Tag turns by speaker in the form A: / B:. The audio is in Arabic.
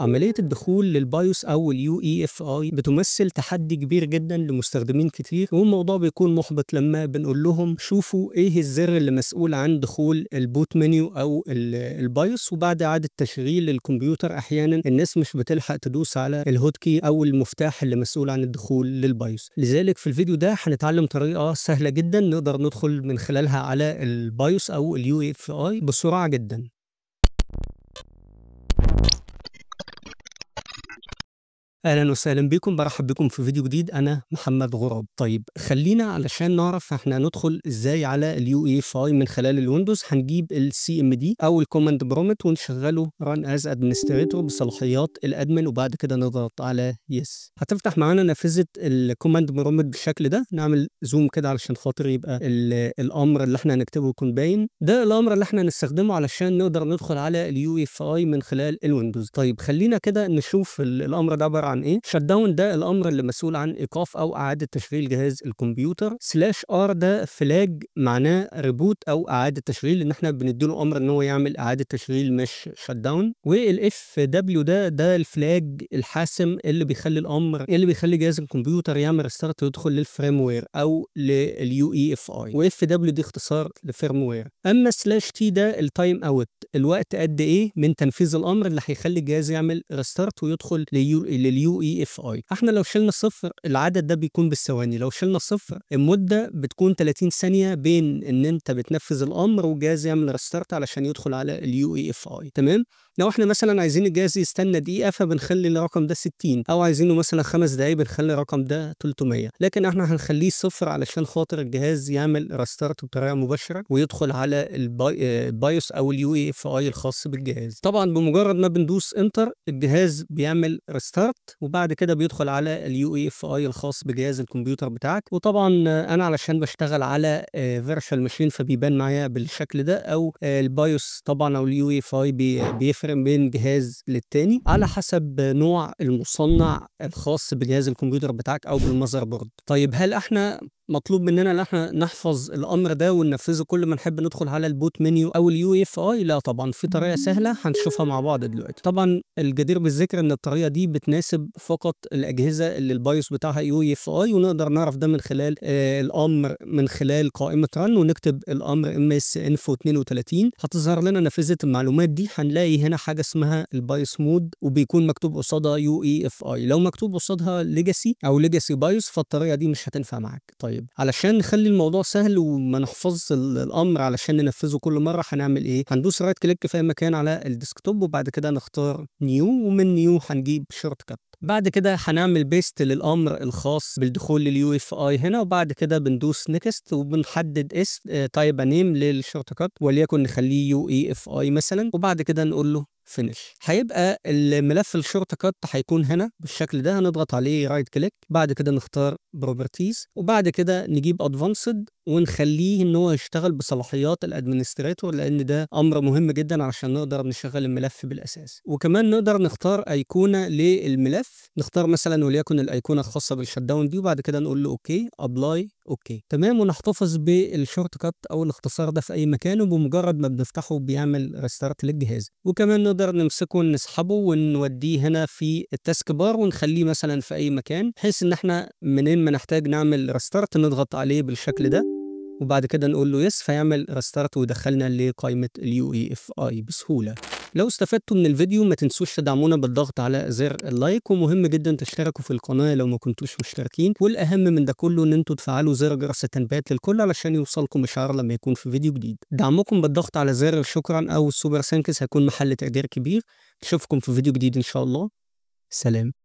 A: عملية الدخول للبايوس أو اليو اي اف اي بتمثل تحدي كبير جدا لمستخدمين كتير والموضوع بيكون محبط لما بنقول لهم شوفوا ايه الزر اللي مسؤول عن دخول البوت منيو أو البايوس وبعد إعادة تشغيل الكمبيوتر أحيانا الناس مش بتلحق تدوس على الهوت كي أو المفتاح اللي مسؤول عن الدخول للبايوس لذلك في الفيديو ده هنتعلم طريقة سهلة جدا نقدر ندخل من خلالها على البايوس أو اليو اي اف اي بسرعة جدا اهلا وسهلا بكم برحب بكم في فيديو جديد انا محمد غراب طيب خلينا علشان نعرف احنا هندخل ازاي على اليو اي فاي من خلال الويندوز هنجيب السي ام دي او الكوماند برومت ونشغله ران از ادمنستريتور بصلاحيات الادمن وبعد كده نضغط على يس هتفتح معانا نافذه الكوماند برومت بالشكل ده نعمل زوم كده علشان خاطر يبقى الامر اللي احنا هنكتبه يكون باين ده الامر اللي احنا هنستخدمه علشان نقدر ندخل على اليو اي فاي من خلال الويندوز طيب خلينا كده نشوف الامر ده عباره عن ايه شت داون ده الامر اللي مسؤول عن ايقاف او اعاده تشغيل جهاز الكمبيوتر سلاش ار ده فلاج معناه ريبوت او اعاده تشغيل ان احنا بنديله امر ان هو يعمل اعاده تشغيل مش شت داون والاف دبليو ده ده الفلاج الحاسم اللي بيخلي الامر اللي بيخلي جهاز الكمبيوتر يعمل ريستارت ويدخل للفريم وير او لليو اي اف اي واف دبليو دي اختصار لفيرم وير اما سلاش تي ده التايم اوت الوقت قد ايه من تنفيذ الامر اللي هيخلي الجهاز يعمل ريستارت ويدخل لليو اليو اي اف اي احنا لو شلنا صفر العدد ده بيكون بالثواني لو شلنا صفر المده بتكون 30 ثانيه بين ان انت بتنفذ الامر وجهاز يعمل ريستارت علشان يدخل على اليو اي اف اي تمام لو احنا مثلا عايزين الجهاز يستنى دقيقه فبنخلي الرقم ده 60 او عايزينه مثلا خمس دقايق بنخلي الرقم ده 300 لكن احنا هنخليه صفر علشان خاطر الجهاز يعمل ريستارت بطريقه مباشره ويدخل على البايوس او اليو اي اف اي الخاص بالجهاز طبعا بمجرد ما بندوس انتر الجهاز بيعمل ريستارت وبعد كده بيدخل على اليو اي اف اي الخاص بجهاز الكمبيوتر بتاعك وطبعا انا علشان بشتغل على فيرشوال آه، ماشين فبيبان معايا بالشكل ده او آه، البايوس طبعا او اليو اي اف اي بيفرق بيفرق بين جهاز للتاني على حسب نوع المصنع الخاص بجهاز الكمبيوتر بتاعك او بالمذر بورد طيب هل احنا مطلوب مننا ان احنا نحفظ الامر ده وننفذه كل ما نحب ندخل على البوت منيو او اليو اف اي لا طبعا في طريقه سهله هنشوفها مع بعض دلوقتي طبعا الجدير بالذكر ان الطريقه دي بتناسب فقط الاجهزه اللي البايوس بتاعها يو اف اي ونقدر نعرف ده من خلال آه الامر من خلال قائمه رن ونكتب الامر ام اس انفو 32 هتظهر لنا نافذه المعلومات دي هنلاقي هنا حاجه اسمها البايوس مود وبيكون مكتوب قصادها يو اي اف اي لو مكتوب قصادها ليجاسي او ليجاسي بايوس فالطريقه دي مش هتنفع معاك طيب طيب علشان نخلي الموضوع سهل وما نحفظش الامر علشان ننفذه كل مره هنعمل ايه هندوس رايت كليك في اي مكان على الديسكتوب وبعد كده نختار نيو ومن نيو هنجيب شورت كات بعد كده هنعمل بيست للامر الخاص بالدخول لليو اف اي هنا وبعد كده بندوس نكست وبنحدد اسم تايب نيم للشورت كات وليكن نخليه يو اي اف اي مثلا وبعد كده نقول له فينش هيبقى الملف الشورت كات هيكون هنا بالشكل ده هنضغط عليه رايت كليك بعد كده نختار بروبرتيز وبعد كده نجيب ادفانسد ونخليه ان هو يشتغل بصلاحيات الادمنستريتور لان ده امر مهم جدا عشان نقدر نشغل الملف بالاساس وكمان نقدر نختار ايقونه للملف نختار مثلا وليكن الايقونه الخاصه بالشت داون دي وبعد كده نقول له اوكي ابلاي اوكي تمام ونحتفظ بالشورت كات او الاختصار ده في اي مكان وبمجرد ما بنفتحه بيعمل ريستارت للجهاز وكمان نقدر نمسكه ونسحبه ونوديه هنا في التاسك بار ونخليه مثلا في اي مكان بحيث ان احنا منين ما نحتاج نعمل ريستارت نضغط عليه بالشكل ده وبعد كده نقول له يس فيعمل ريستارت ويدخلنا لقائمه اليو اي اف اي بسهوله لو استفدتوا من الفيديو ما تنسوش تدعمونا بالضغط على زر اللايك ومهم جدا تشتركوا في القناه لو ما كنتوش مشتركين والاهم من ده كله ان انتوا تفعلوا زر جرس التنبيهات للكل علشان يوصلكم اشعار لما يكون في فيديو جديد دعمكم بالضغط على زر شكرا او السوبر سانكس هيكون محل تقدير كبير نشوفكم في فيديو جديد ان شاء الله سلام